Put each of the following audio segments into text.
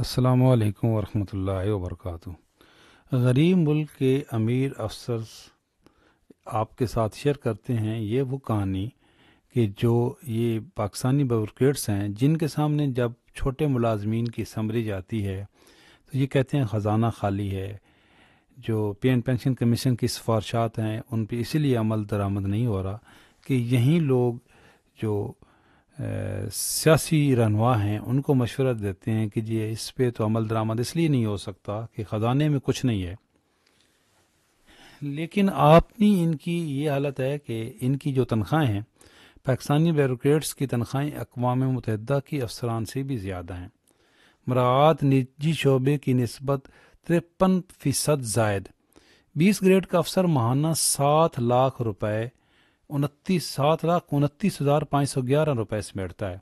असलकम वालेकुम वरहमतुल्लाहि गरीब मुल्क के अमीर अफसर आपके साथ शेयर करते हैं ये वो कहानी कि जो ये पाकिस्तानी ब्यूरोट्स हैं जिनके सामने जब छोटे मुलाजमीन की समरी जाती है तो ये कहते हैं ख़जाना खाली है जो पी एन पेंशन कमीशन की सिफारशात हैं उन पर इसीलिए अमल दरामद नहीं हो रहा कि यहीं लोग जो सियासी रहनुमा हैं उनको मशवरत देते हैं कि जी इस पर तो अमल दरामद तो इसलिए नहीं हो सकता कि ख़जाने में कुछ नहीं है लेकिन आपनी इनकी ये हालत है कि इनकी जो तनख्वाहें हैं पाकिस्तानी बैरोक्रेट्स की तनख्वाहें अकवा मुतहदा की अफसरान से भी ज़्यादा हैं मरात निजी शोबे की नस्बत तिरपन फ़ीसद जायद बीस ग्रेड का अफसर माहाना सात लाख रुपये उनतीस सात लाख उनतीस हजार पाँच सौ ग्यारह रुपए से बैठता है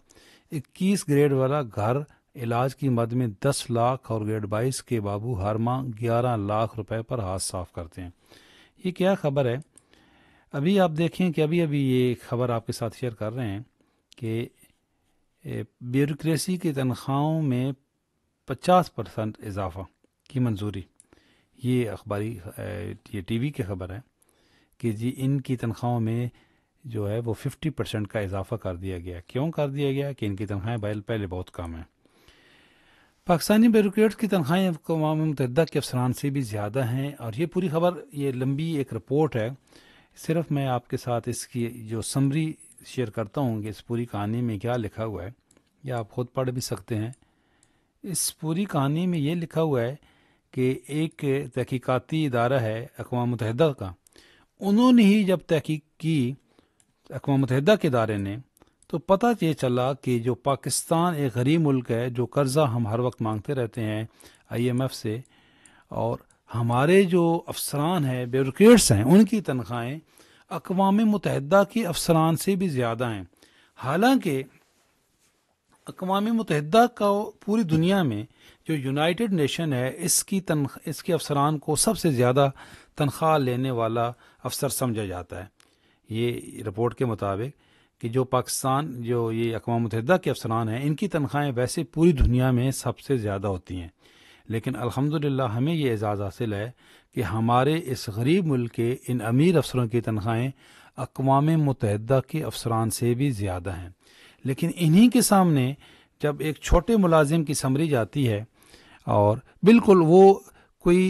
इक्कीस ग्रेड वाला घर इलाज की मद में दस लाख और ग्रेड बाईस के बाबू हर माह ग्यारह लाख रुपए पर हाथ साफ करते हैं ये क्या खबर है अभी आप देखें कि अभी अभी ये खबर आपके साथ शेयर कर रहे हैं कि ब्यूरोसी की तनख्वाहों में पचास परसेंट इजाफा की मंजूरी ये अखबारी ये टीवी की खबर है कि जी इनकी तनख्वाहों में जो है वो फिफ्टी परसेंट का इजाफा कर दिया गया क्यों कर दिया गया कि इनकी तनख्वाहें बैल पहले बहुत कम हैं पाकिस्तानी ब्यूरोट्स की तनख्वाहें अकवा मुतहदा के अफसरान से भी ज़्यादा हैं और ये पूरी खबर ये लंबी एक रिपोर्ट है सिर्फ मैं आपके साथ इसकी जो समरी शेयर करता हूँ कि इस पूरी कहानी में क्या लिखा हुआ है या आप खुद पढ़ भी सकते हैं इस पूरी कहानी में ये लिखा हुआ है कि एक तहकीकती इदारा है अकवा मुतहदा का उन्होंने ही जब तहकीक की अकवा मुतहदा के इदारे ने तो पता ये चला कि जो पाकिस्तान एक गरीब मुल्क है जो कर्ज़ा हम हर वक्त मांगते रहते हैं आईएमएफ से और हमारे जो अफसरान हैं ब्यूरोट्स हैं उनकी तनख्वाहें अकवा मुतहदा के अफसरान से भी ज़्यादा हैं हालांकि अकवा मुतहदा का पूरी दुनिया में जो यूनाइटेड नेशन है इसकी तन इसके अफसरान को सबसे ज़्यादा तनख्वाह लेने वाला अफसर समझा जाता है ये रिपोर्ट के मुताबिक कि जो पाकिस्तान जो ये अकवा मुतहदा के अफसरान हैं इनकी तनख्वाहें वैसे पूरी दुनिया में सबसे ज़्यादा होती हैं लेकिन अलहमदिल्ला हमें ये एजाज़ हासिल है कि हमारे इस गरीब मुल्क के इन अमीर अफसरों की तनख्वाहें अकवा मुतहदा के अफसरान से भी ज़्यादा हैं लेकिन इन्हीं के सामने जब एक छोटे मुलाजिम की समरी जाती है और बिल्कुल वो कोई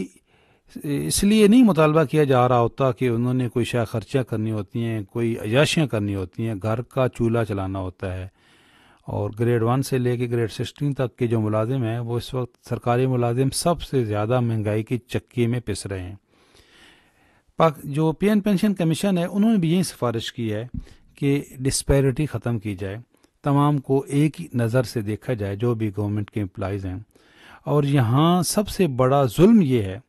इसलिए नहीं मुतालबा किया जा रहा होता कि उन्होंने कोई शायद खर्चा करनी होती हैं कोई अयाशियाँ करनी होती हैं घर का चूल्हा चलाना होता है और ग्रेड वन से लेके ग्रेड सिक्सटीन तक के जो मुलाजिम हैं वो इस वक्त सरकारी मुलाजिम सबसे ज़्यादा महंगाई की चक्की में पिस रहे हैं पाक जो पी एन पेंशन कमीशन है उन्होंने भी यही सिफारिश की है कि डिस्पैरिटी ख़त्म की जाए तमाम को एक ही नज़र से देखा जाए जो भी गवर्नमेंट के एम्प्लॉज हैं और यहाँ सबसे बड़ा जुल्म ये है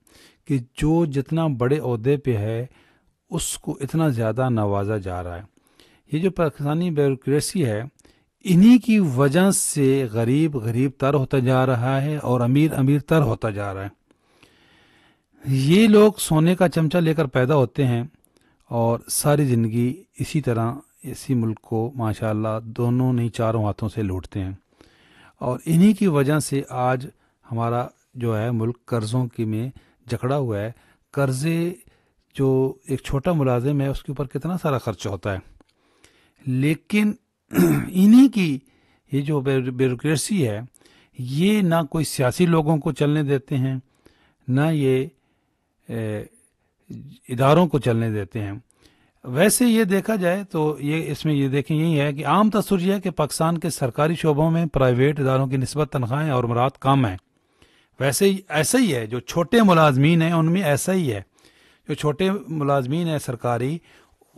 कि जो जितना बड़े अहदे पे है उसको इतना ज़्यादा नवाजा जा रहा है ये जो पाकिस्तानी ब्यूरोसी है इन्हीं की वजह से गरीब गरीब तर होता जा रहा है और अमीर अमीर तर होता जा रहा है ये लोग सोने का चमचा लेकर पैदा होते हैं और सारी ज़िंदगी इसी तरह इसी मुल्क को माशाल्लाह दोनों नहीं चारों हाथों से लूटते हैं और इन्हीं की वजह से आज हमारा जो है मुल्क कर्ज़ों की में जकड़ा हुआ है कर्ज़े जो एक छोटा मुलाजिम है उसके ऊपर कितना सारा खर्च होता है लेकिन इन्हीं की ये जो ब्यूरोसी है ये ना कोई सियासी लोगों को चलने देते हैं ना ये ए, इदारों को चलने देते हैं वैसे ये देखा जाए तो ये इसमें ये देखें यही है कि आम तस्वर यह है कि पाकिस्तान के सरकारी शोबों में प्राइवेट इदारों की नस्बत तनख्वाहें और मराद कम हैं वैसे ही ऐसा ही है जो छोटे मुलाजमी हैं उनमें ऐसा ही है जो छोटे मुलाजमी हैं सरकारी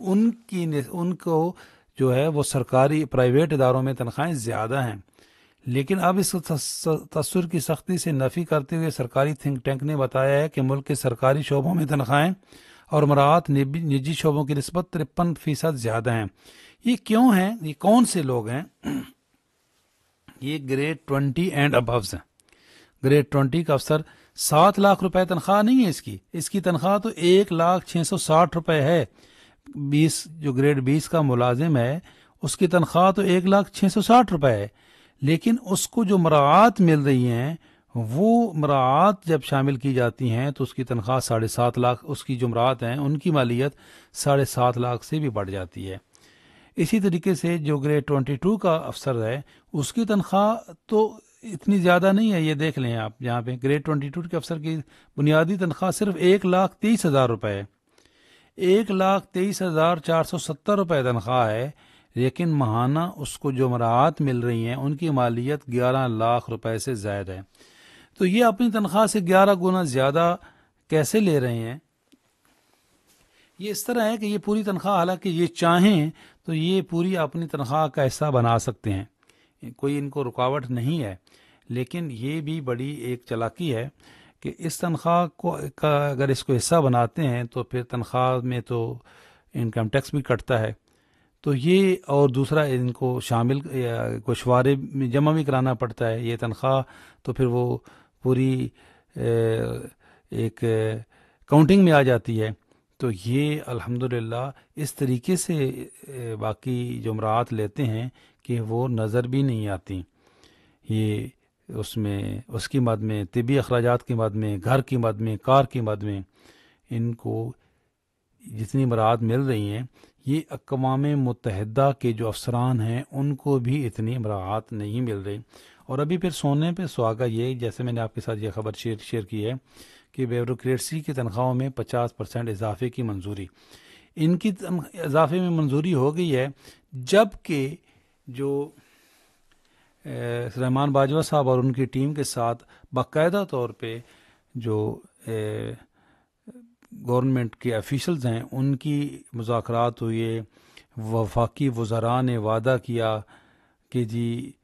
उनकी उनको जो है वो सरकारी प्राइवेट इदारों में तनख्वाहें ज़्यादा हैं लेकिन अब इस तस्वर की सख्ती से नफ़ी करते हुए सरकारी थिंक टैंक ने बताया है कि मुल्क के सरकारी शोबों में तनख्वाहें और मराहत निजी शोबों की नस्बत तिरपन फीसद ज़्यादा हैं ये क्यों हैं ये कौन से लोग हैं ये ग्रेड ट्वेंटी एंड अब हैं ग्रेड ट्वेंटी का अफसर सात लाख रुपए तनख्वाह नहीं है इसकी इसकी तनख्वाह तो एक लाख छः सौ साठ रुपए है बीस जो ग्रेड बीस का मुलाजिम है उसकी तनख्वाह तो एक लाख छः सौ साठ रुपए है लेकिन उसको जो मराहत मिल रही हैं वो मरात जब शामिल की जाती हैं तो उसकी तनख्वाह साढ़े सात लाख उसकी जो मरात हैं उनकी मालियत साढ़े सात लाख से भी बढ़ जाती है इसी तरीके से जो ग्रेड ट्वेंटी टू का अफसर है उसकी तनख्वाह तो इतनी ज़्यादा नहीं है ये देख लें आप यहाँ पे ग्रेड ट्वेंटी टू के अफसर की बुनियादी तनख्वाह सिर्फ एक लाख तेईस हज़ार रुपये है एक लाख तेईस हज़ार चार सौ सत्तर रुपये तनख्वाह है लेकिन महाना उसको जो मराहत मिल रही हैं उनकी मालियत ग्यारह लाख रुपए से ज्यादा है तो ये अपनी तनख्वाह से ग्यारह गुना ज़्यादा कैसे ले रहे हैं ये इस तरह है कि ये पूरी तनख्वाह हालांकि ये चाहें तो ये पूरी अपनी तनख्वाह का हिस्सा बना सकते हैं कोई इनको रुकावट नहीं है लेकिन ये भी बड़ी एक चलाकी है कि इस तनख्वाह को का अगर इसको हिस्सा बनाते हैं तो फिर तनख्वाह में तो इनकम टैक्स भी कटता है तो ये और दूसरा इनको शामिल गोशवारे में जमा भी कराना पड़ता है ये तनख्वाह तो फिर वो पूरी एक काउंटिंग में आ जाती है तो ये अल्हम्दुलिल्लाह इस तरीके से बाकी जुमरात लेते हैं कि वो नज़र भी नहीं आती ये उसमें उसकी मद में तबी अखराज की मद में घर की मद में कार की मद में इनको जितनी मराद मिल रही हैं ये अकवाम मतहदा के जो अफसरान हैं उनको भी इतनी मराहत नहीं मिल रही और अभी फिर सोने पर सुहागा ये जैसे मैंने आपके साथ ये खबर शेयर शेयर की है कि ब्यूरोसी की तनख्वाहों में पचास परसेंट इजाफे की मंजूरी इनकी इजाफे में मंजूरी हो गई है जबकि जो रहमान बाजवा साहब और उनकी टीम के साथ बाकायदा तौर पर जो ए, गवर्नमेंट के ऑफिशल्स हैं उनकी मुजाकरात हुए वफाकी वज़रा ने वादा किया कि जी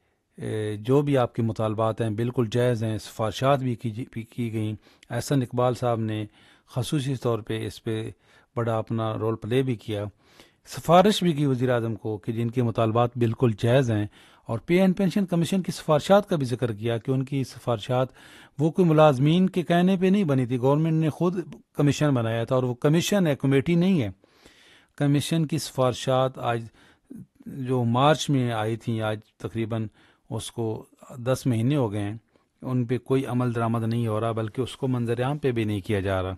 जो भी आपके मुतालबात हैं बिल्कुल जायज़ हैं सिफारशात भी की, की गई एहसन इकबाल साहब ने खसूस तौर पर इस पर बड़ा अपना रोल प्ले भी किया सिफारिश भी की वज़ी अजम को कि जिनके मुतालबात बिल्कुल जायज़ हैं और पे एंड पेंशन कमीशन की सिफारशात का भी जिक्र किया कि उनकी सिफारशात वो कोई मुलाजमीन के कहने पर नहीं बनी थी गवर्नमेंट ने खुद कमीशन बनाया था और वह कमीशन है कमेटी नहीं है कमीशन की सिफारशात आज जो मार्च में आई थी आज तकरीबन उसको दस महीने हो गए हैं उन पर कोई अमल दरामद नहीं हो रहा बल्कि उसको मंजराम पर भी नहीं किया जा रहा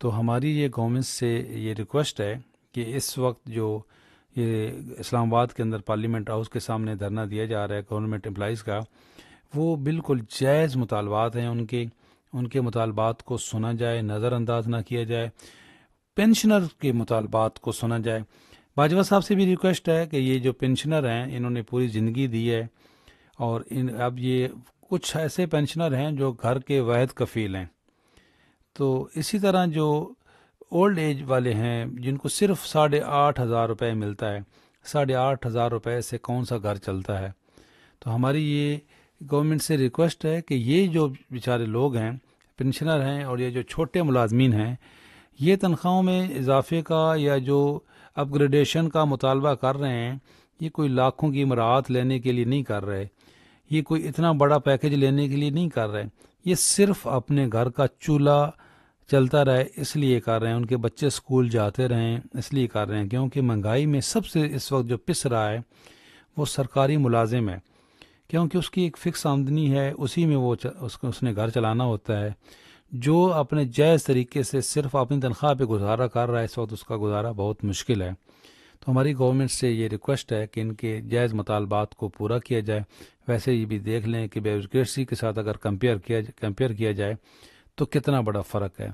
तो हमारी ये गवर्नमेंट से ये रिक्वेस्ट है कि इस वक्त जो ये इस्लामाबाद के अंदर पार्लियामेंट हाउस के सामने धरना दिया जा रहा है गवर्नमेंट एम्प्लॉज़ का वो बिल्कुल जायज़ मुतालबात हैं उनके उनके मुतालबात को सुना जाए नज़रअंदाज ना किया जाए पेंशनर के मुतालबात को सुना जाए बाजवा साहब से भी रिक्वेस्ट है कि ये जो पेंशनर हैं इन्होंने पूरी ज़िंदगी दी है और इन अब ये कुछ ऐसे पेंशनर हैं जो घर के वहद कफ़ील हैं तो इसी तरह जो ओल्ड एज वाले हैं जिनको सिर्फ साढ़े आठ हज़ार रुपये मिलता है साढ़े आठ हज़ार रुपये से कौन सा घर चलता है तो हमारी ये गवर्नमेंट से रिक्वेस्ट है कि ये जो बेचारे लोग हैं पेंशनर हैं और ये जो छोटे मुलाजमीन हैं ये तनख्वाहों में इजाफे का या जो अपग्रेडेशन का मुतालबा कर रहे हैं ये कोई लाखों की मराहत लेने के लिए नहीं कर रहे ये कोई इतना बड़ा पैकेज लेने के लिए नहीं कर रहे ये सिर्फ अपने घर का चूल्हा चलता रहे इसलिए कर रहे हैं उनके बच्चे स्कूल जाते रहें इसलिए कर रहे हैं क्योंकि महंगाई में सबसे इस वक्त जो पिस रहा है वो सरकारी मुलाजिम है क्योंकि उसकी एक फ़िक्स आमदनी है उसी में वो उसको उसने घर चलाना होता है जो अपने जायज़ तरीके से सिर्फ अपनी तनख्वाह पे गुजारा कर रहा है इस वक्त उसका गुजारा बहुत मुश्किल है तो हमारी गवर्नमेंट से ये रिक्वेस्ट है कि इनके जायज़ मतालबात को पूरा किया जाए वैसे ये भी देख लें कि बेरोजगारी के साथ अगर कंपेयर किया कंपेयर किया जाए तो कितना बड़ा फ़र्क है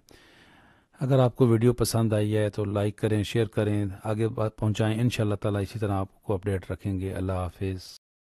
अगर आपको वीडियो पसंद आई है तो लाइक करें शेयर करें आगे बात पहुँचाएँ इन ताला इसी तरह आपको अपडेट रखेंगे अल्लाह हाफिज़